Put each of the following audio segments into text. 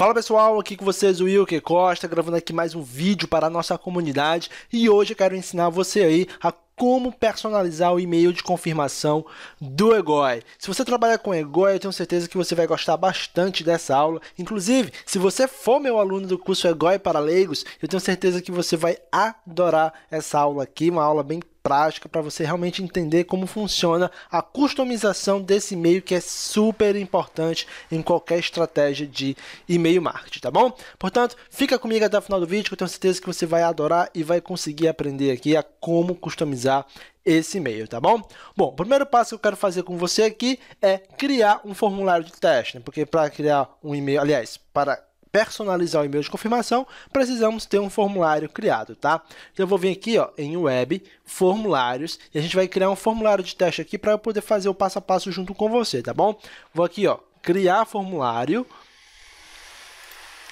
Fala pessoal, aqui com vocês o Wilker Costa, gravando aqui mais um vídeo para a nossa comunidade e hoje eu quero ensinar você aí a como personalizar o e-mail de confirmação do EGOI. Se você trabalha com EGOI, eu tenho certeza que você vai gostar bastante dessa aula. Inclusive, se você for meu aluno do curso EGOI para leigos, eu tenho certeza que você vai adorar essa aula aqui, uma aula bem prática para você realmente entender como funciona a customização desse e-mail que é super importante em qualquer estratégia de e-mail marketing, tá bom? Portanto, fica comigo até o final do vídeo que eu tenho certeza que você vai adorar e vai conseguir aprender aqui a como customizar utilizar esse e-mail, tá bom? Bom, o primeiro passo que eu quero fazer com você aqui é criar um formulário de teste, né? porque para criar um e-mail, aliás, para personalizar o e-mail de confirmação, precisamos ter um formulário criado, tá? Então eu vou vir aqui, ó, em web, formulários, e a gente vai criar um formulário de teste aqui para eu poder fazer o passo a passo junto com você, tá bom? Vou aqui, ó, criar formulário,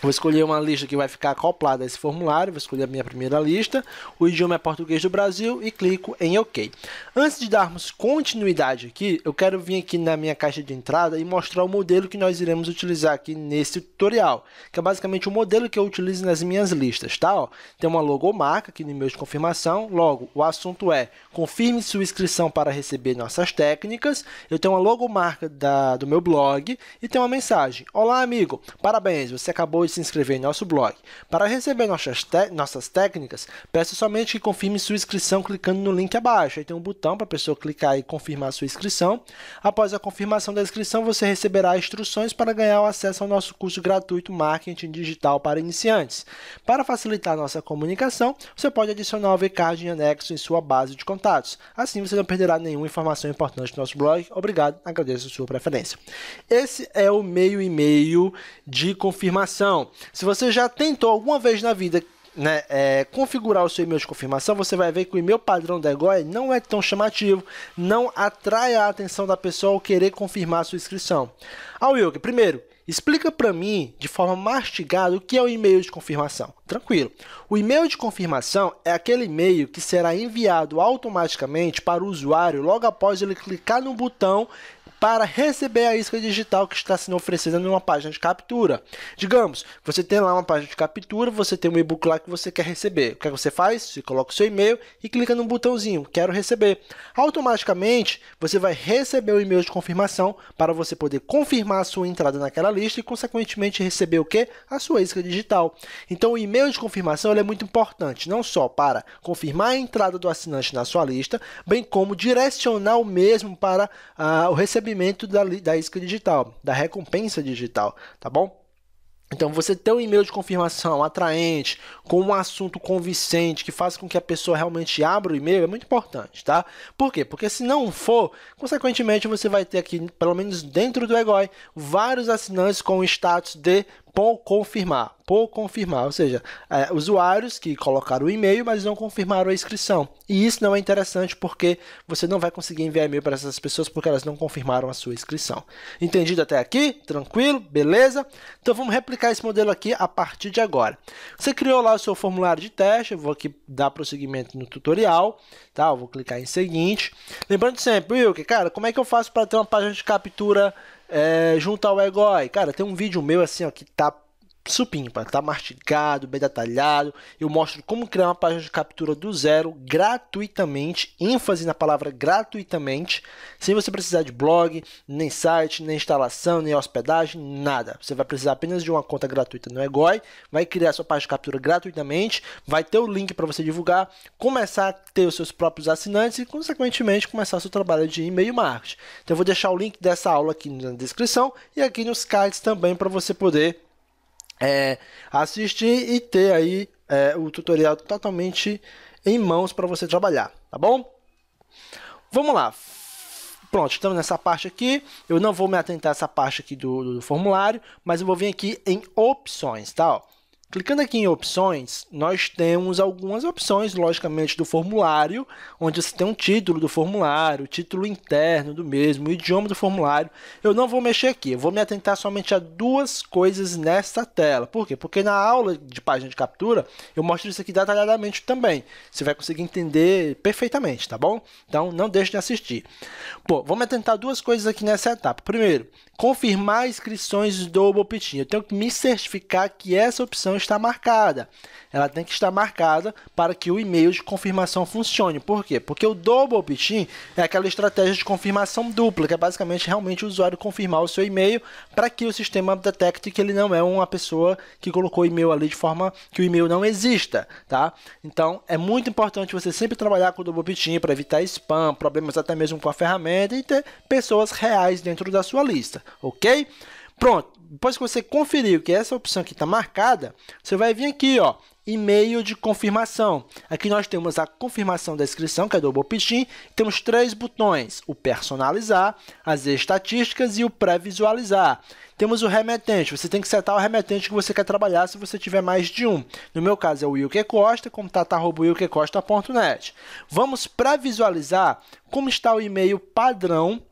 Vou escolher uma lista que vai ficar acoplada a esse formulário, vou escolher a minha primeira lista, o idioma é português do Brasil e clico em OK. Antes de darmos continuidade aqui, eu quero vir aqui na minha caixa de entrada e mostrar o modelo que nós iremos utilizar aqui nesse tutorial, que é basicamente o modelo que eu utilizo nas minhas listas, tá? Ó, tem uma logomarca aqui no e-mail de confirmação, logo o assunto é confirme sua inscrição para receber nossas técnicas, eu tenho uma logomarca da, do meu blog e tem uma mensagem, olá amigo, parabéns, você acabou de se inscrever em nosso blog. Para receber nossas, nossas técnicas, peço somente que confirme sua inscrição clicando no link abaixo. Aí tem um botão para a pessoa clicar e confirmar sua inscrição. Após a confirmação da inscrição, você receberá instruções para ganhar o acesso ao nosso curso gratuito Marketing Digital para Iniciantes. Para facilitar nossa comunicação, você pode adicionar o VCard em anexo em sua base de contatos. Assim você não perderá nenhuma informação importante do nosso blog. Obrigado, agradeço a sua preferência. Esse é o meio e-mail de confirmação. Então, se você já tentou alguma vez na vida né, é, configurar o seu e-mail de confirmação, você vai ver que o e-mail padrão da EGOI não é tão chamativo, não atrai a atenção da pessoa ao querer confirmar a sua inscrição. Ah, Wilke, primeiro, explica para mim de forma mastigada o que é o e-mail de confirmação. Tranquilo. O e-mail de confirmação é aquele e-mail que será enviado automaticamente para o usuário logo após ele clicar no botão para receber a isca digital que está sendo oferecida numa página de captura. Digamos, você tem lá uma página de captura, você tem um e-book lá que você quer receber. O que é você faz? Você coloca o seu e-mail e clica no botãozinho Quero receber. Automaticamente, você vai receber o e-mail de confirmação para você poder confirmar a sua entrada naquela lista e, consequentemente, receber o que? A sua isca digital. Então, o e-mail de confirmação é muito importante, não só para confirmar a entrada do assinante na sua lista, bem como direcionar o mesmo para ah, o recebimento recebimento da, da isca digital, da recompensa digital, tá bom? Então, você ter um e-mail de confirmação atraente, com um assunto convincente, que faça com que a pessoa realmente abra o e-mail, é muito importante, tá? Por quê? Porque se não for, consequentemente você vai ter aqui, pelo menos dentro do EGOI, vários assinantes com o status de por confirmar, por confirmar, ou seja, é, usuários que colocaram o e-mail, mas não confirmaram a inscrição. E isso não é interessante porque você não vai conseguir enviar e-mail para essas pessoas porque elas não confirmaram a sua inscrição. Entendido até aqui? Tranquilo? Beleza? Então vamos replicar esse modelo aqui a partir de agora. Você criou lá o seu formulário de teste, eu vou aqui dar prosseguimento no tutorial, tá? Eu vou clicar em seguinte. Lembrando sempre, Wilke, cara, como é que eu faço para ter uma página de captura é, junto ao Egoi, cara, tem um vídeo meu assim, ó, que tá supimpa, tá mastigado, bem detalhado. Eu mostro como criar uma página de captura do zero gratuitamente, ênfase na palavra gratuitamente, sem você precisar de blog, nem site, nem instalação, nem hospedagem, nada. Você vai precisar apenas de uma conta gratuita no EGOI, vai criar sua página de captura gratuitamente, vai ter o link para você divulgar, começar a ter os seus próprios assinantes e, consequentemente, começar seu trabalho de e-mail marketing. Então, eu vou deixar o link dessa aula aqui na descrição e aqui nos cards também para você poder é, assistir e ter aí é, o tutorial totalmente em mãos para você trabalhar, tá bom? Vamos lá. Pronto, estamos nessa parte aqui. Eu não vou me atentar a essa parte aqui do, do, formulário, mas eu vou vir aqui em opções, tá? Ó. Clicando aqui em opções, nós temos algumas opções, logicamente, do formulário, onde você tem um título do formulário, título interno do mesmo, o idioma do formulário. Eu não vou mexer aqui, eu vou me atentar somente a duas coisas nesta tela. Por quê? Porque na aula de página de captura, eu mostro isso aqui detalhadamente também. Você vai conseguir entender perfeitamente, tá bom? Então, não deixe de assistir. Pô, vou me atentar a duas coisas aqui nessa etapa. Primeiro, confirmar inscrições do Bopitinho. Eu tenho que me certificar que essa opção está marcada. Ela tem que estar marcada para que o e-mail de confirmação funcione. Por quê? Porque o double opt-in é aquela estratégia de confirmação dupla, que é basicamente realmente o usuário confirmar o seu e-mail para que o sistema detecte que ele não é uma pessoa que colocou o e-mail ali de forma que o e-mail não exista, tá? Então, é muito importante você sempre trabalhar com o double opt-in para evitar spam, problemas até mesmo com a ferramenta e ter pessoas reais dentro da sua lista, OK? Pronto, depois que você conferir que é essa opção aqui está marcada, você vai vir aqui, ó, e-mail de confirmação. Aqui nós temos a confirmação da inscrição, que é do Bopitim, temos três botões, o personalizar, as estatísticas e o pré-visualizar. Temos o remetente, você tem que setar o remetente que você quer trabalhar se você tiver mais de um. No meu caso é o Wilke Costa, contato.wilkecosta.net. Vamos pré-visualizar como está o e-mail padrão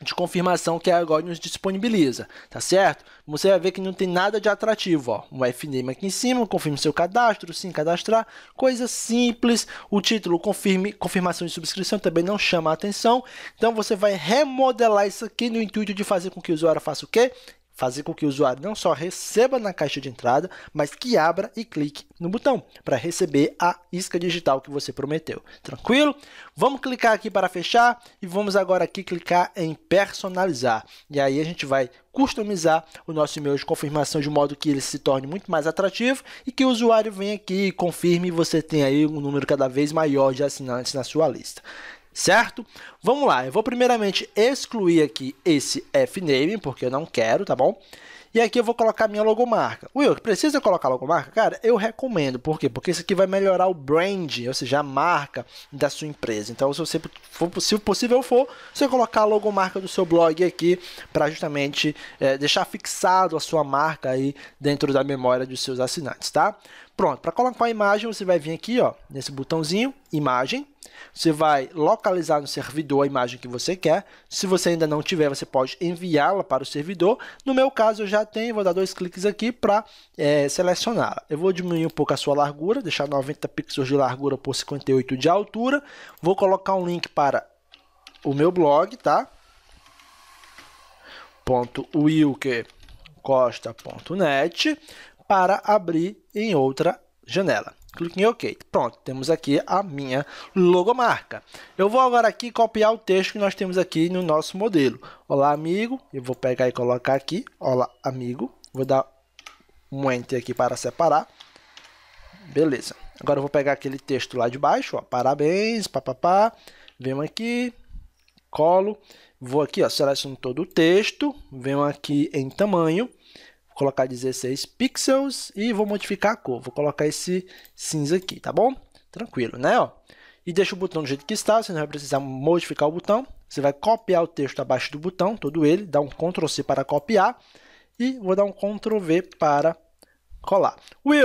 de confirmação que a agora nos disponibiliza, tá certo? Você vai ver que não tem nada de atrativo, ó. Um F-Name aqui em cima, confirme seu cadastro, sim, cadastrar, coisa simples. O título confirme, confirmação de subscrição também não chama a atenção. Então você vai remodelar isso aqui no intuito de fazer com que o usuário faça o quê? fazer com que o usuário não só receba na caixa de entrada, mas que abra e clique no botão para receber a isca digital que você prometeu. Tranquilo? Vamos clicar aqui para fechar e vamos agora aqui clicar em personalizar. E aí a gente vai customizar o nosso e-mail de confirmação de modo que ele se torne muito mais atrativo e que o usuário venha aqui e confirme e você tem aí um número cada vez maior de assinantes na sua lista certo? Vamos lá, eu vou primeiramente excluir aqui esse Fname, porque eu não quero, tá bom? E aqui eu vou colocar minha logomarca. Will, precisa colocar logomarca? Cara, eu recomendo. Por quê? Porque isso aqui vai melhorar o brand, ou seja, a marca da sua empresa. Então, se você for se possível for, você colocar a logomarca do seu blog aqui para justamente é, deixar fixado a sua marca aí dentro da memória dos seus assinantes, tá? Pronto, para colocar a imagem, você vai vir aqui, ó, nesse botãozinho, imagem. Você vai localizar no servidor a imagem que você quer. Se você ainda não tiver, você pode enviá-la para o servidor. No meu caso, eu já tenho, vou dar dois cliques aqui para é, selecioná-la. Eu vou diminuir um pouco a sua largura, deixar 90 pixels de largura por 58 de altura. Vou colocar um link para o meu blog, tá? .wilkercosta.net para abrir em outra janela. Clique em OK. Pronto, temos aqui a minha logomarca. Eu vou agora aqui copiar o texto que nós temos aqui no nosso modelo. Olá, amigo. Eu vou pegar e colocar aqui. Olá, amigo. Vou dar um Enter aqui para separar. Beleza. Agora eu vou pegar aquele texto lá de baixo. Ó, Parabéns, papapá. Venho aqui, colo. Vou aqui, ó, seleciono todo o texto. Venho aqui em tamanho colocar 16 pixels e vou modificar a cor. Vou colocar esse cinza aqui, tá bom? Tranquilo, né? Ó. E deixa o botão do jeito que está, você não vai precisar modificar o botão. Você vai copiar o texto abaixo do botão, todo ele, dá um ctrl c para copiar e vou dar um ctrl v para colar.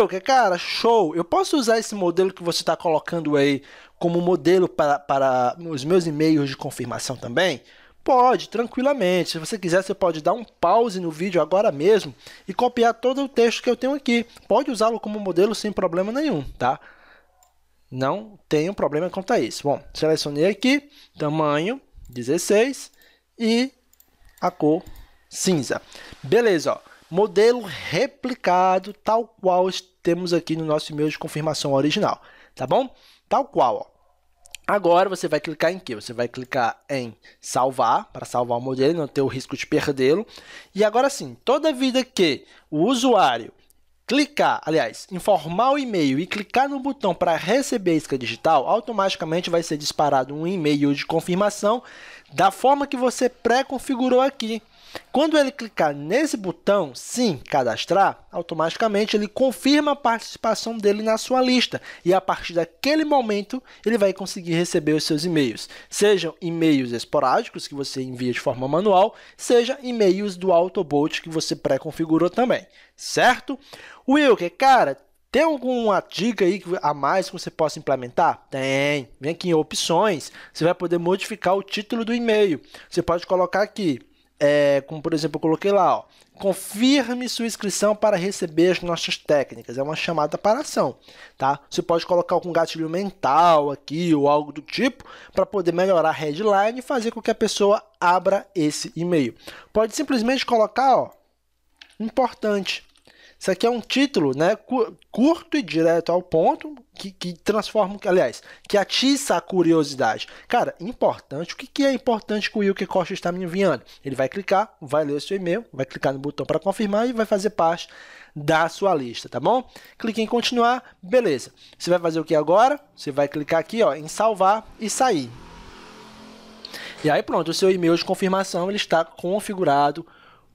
que cara, show! Eu posso usar esse modelo que você está colocando aí como modelo para, para os meus e-mails de confirmação também? Pode, tranquilamente. Se você quiser, você pode dar um pause no vídeo agora mesmo e copiar todo o texto que eu tenho aqui. Pode usá-lo como modelo sem problema nenhum, tá? Não tenho problema quanto a isso. Bom, selecionei aqui, tamanho 16 e a cor cinza. Beleza, ó. Modelo replicado tal qual temos aqui no nosso e-mail de confirmação original, tá bom? Tal qual, ó. Agora você vai clicar em que? Você vai clicar em salvar, para salvar o modelo, não ter o risco de perdê-lo. E agora sim, toda vida que o usuário clicar, aliás, informar o e-mail e clicar no botão para receber a isca digital, automaticamente vai ser disparado um e-mail de confirmação da forma que você pré-configurou aqui. Quando ele clicar nesse botão, sim, cadastrar, automaticamente ele confirma a participação dele na sua lista e a partir daquele momento ele vai conseguir receber os seus e-mails, sejam e-mails esporádicos que você envia de forma manual, seja e-mails do Autobot que você pré-configurou também, certo? Wilker, cara, tem alguma dica aí a mais que você possa implementar? Tem. Vem aqui em opções. Você vai poder modificar o título do e-mail. Você pode colocar aqui é, como por exemplo, eu coloquei lá, ó, confirme sua inscrição para receber as nossas técnicas. É uma chamada para ação, tá? Você pode colocar algum gatilho mental aqui ou algo do tipo para poder melhorar a headline e fazer com que a pessoa abra esse e-mail. Pode simplesmente colocar, ó, importante. Isso aqui é um título né, curto e direto ao ponto, que, que transforma, aliás, que atiça a curiosidade. Cara, importante, o que, que é importante que o Wilke Costa está me enviando? Ele vai clicar, vai ler o seu e-mail, vai clicar no botão para confirmar e vai fazer parte da sua lista, tá bom? Clique em continuar, beleza. Você vai fazer o que agora? Você vai clicar aqui ó, em salvar e sair. E aí pronto, o seu e-mail de confirmação ele está configurado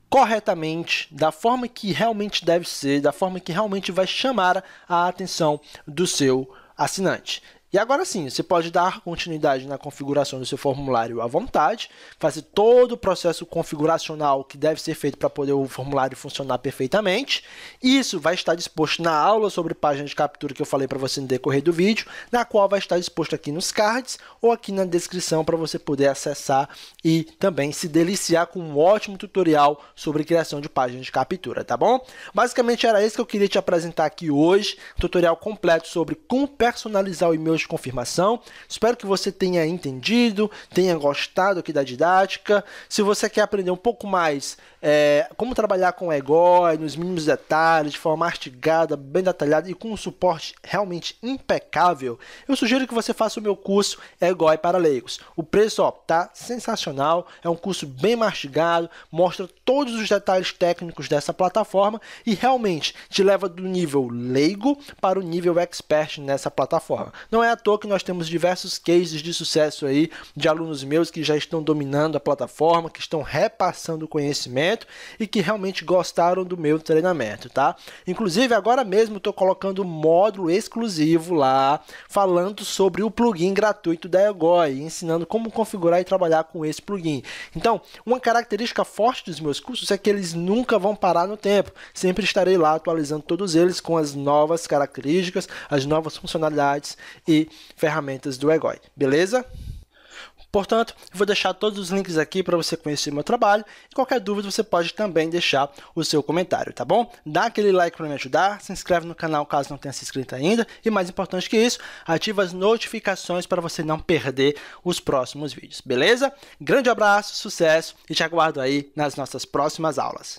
corretamente, da forma que realmente deve ser, da forma que realmente vai chamar a atenção do seu assinante. E agora sim, você pode dar continuidade na configuração do seu formulário à vontade, fazer todo o processo configuracional que deve ser feito para poder o formulário funcionar perfeitamente. Isso vai estar disposto na aula sobre página de captura que eu falei para você no decorrer do vídeo, na qual vai estar disposto aqui nos cards ou aqui na descrição para você poder acessar e também se deliciar com um ótimo tutorial sobre criação de página de captura, tá bom? Basicamente era isso que eu queria te apresentar aqui hoje, tutorial completo sobre como personalizar o e-mail de confirmação. Espero que você tenha entendido, tenha gostado aqui da didática. Se você quer aprender um pouco mais é, como trabalhar com EGOI, nos mínimos detalhes, de forma mastigada, bem detalhada e com um suporte realmente impecável, eu sugiro que você faça o meu curso EGOI para leigos. O preço está tá sensacional, é um curso bem mastigado, mostra todos os detalhes técnicos dessa plataforma e realmente te leva do nível leigo para o nível expert nessa plataforma. Não é é à toa que nós temos diversos cases de sucesso aí de alunos meus que já estão dominando a plataforma, que estão repassando o conhecimento e que realmente gostaram do meu treinamento, tá? Inclusive, agora mesmo estou colocando um módulo exclusivo lá falando sobre o plugin gratuito da Egoi, ensinando como configurar e trabalhar com esse plugin. Então, uma característica forte dos meus cursos é que eles nunca vão parar no tempo. Sempre estarei lá atualizando todos eles com as novas características, as novas funcionalidades e ferramentas do EGOI, beleza? Portanto, vou deixar todos os links aqui para você conhecer meu trabalho e qualquer dúvida você pode também deixar o seu comentário, tá bom? Dá aquele like para me ajudar, se inscreve no canal caso não tenha se inscrito ainda e mais importante que isso, ativa as notificações para você não perder os próximos vídeos, beleza? Grande abraço, sucesso e te aguardo aí nas nossas próximas aulas.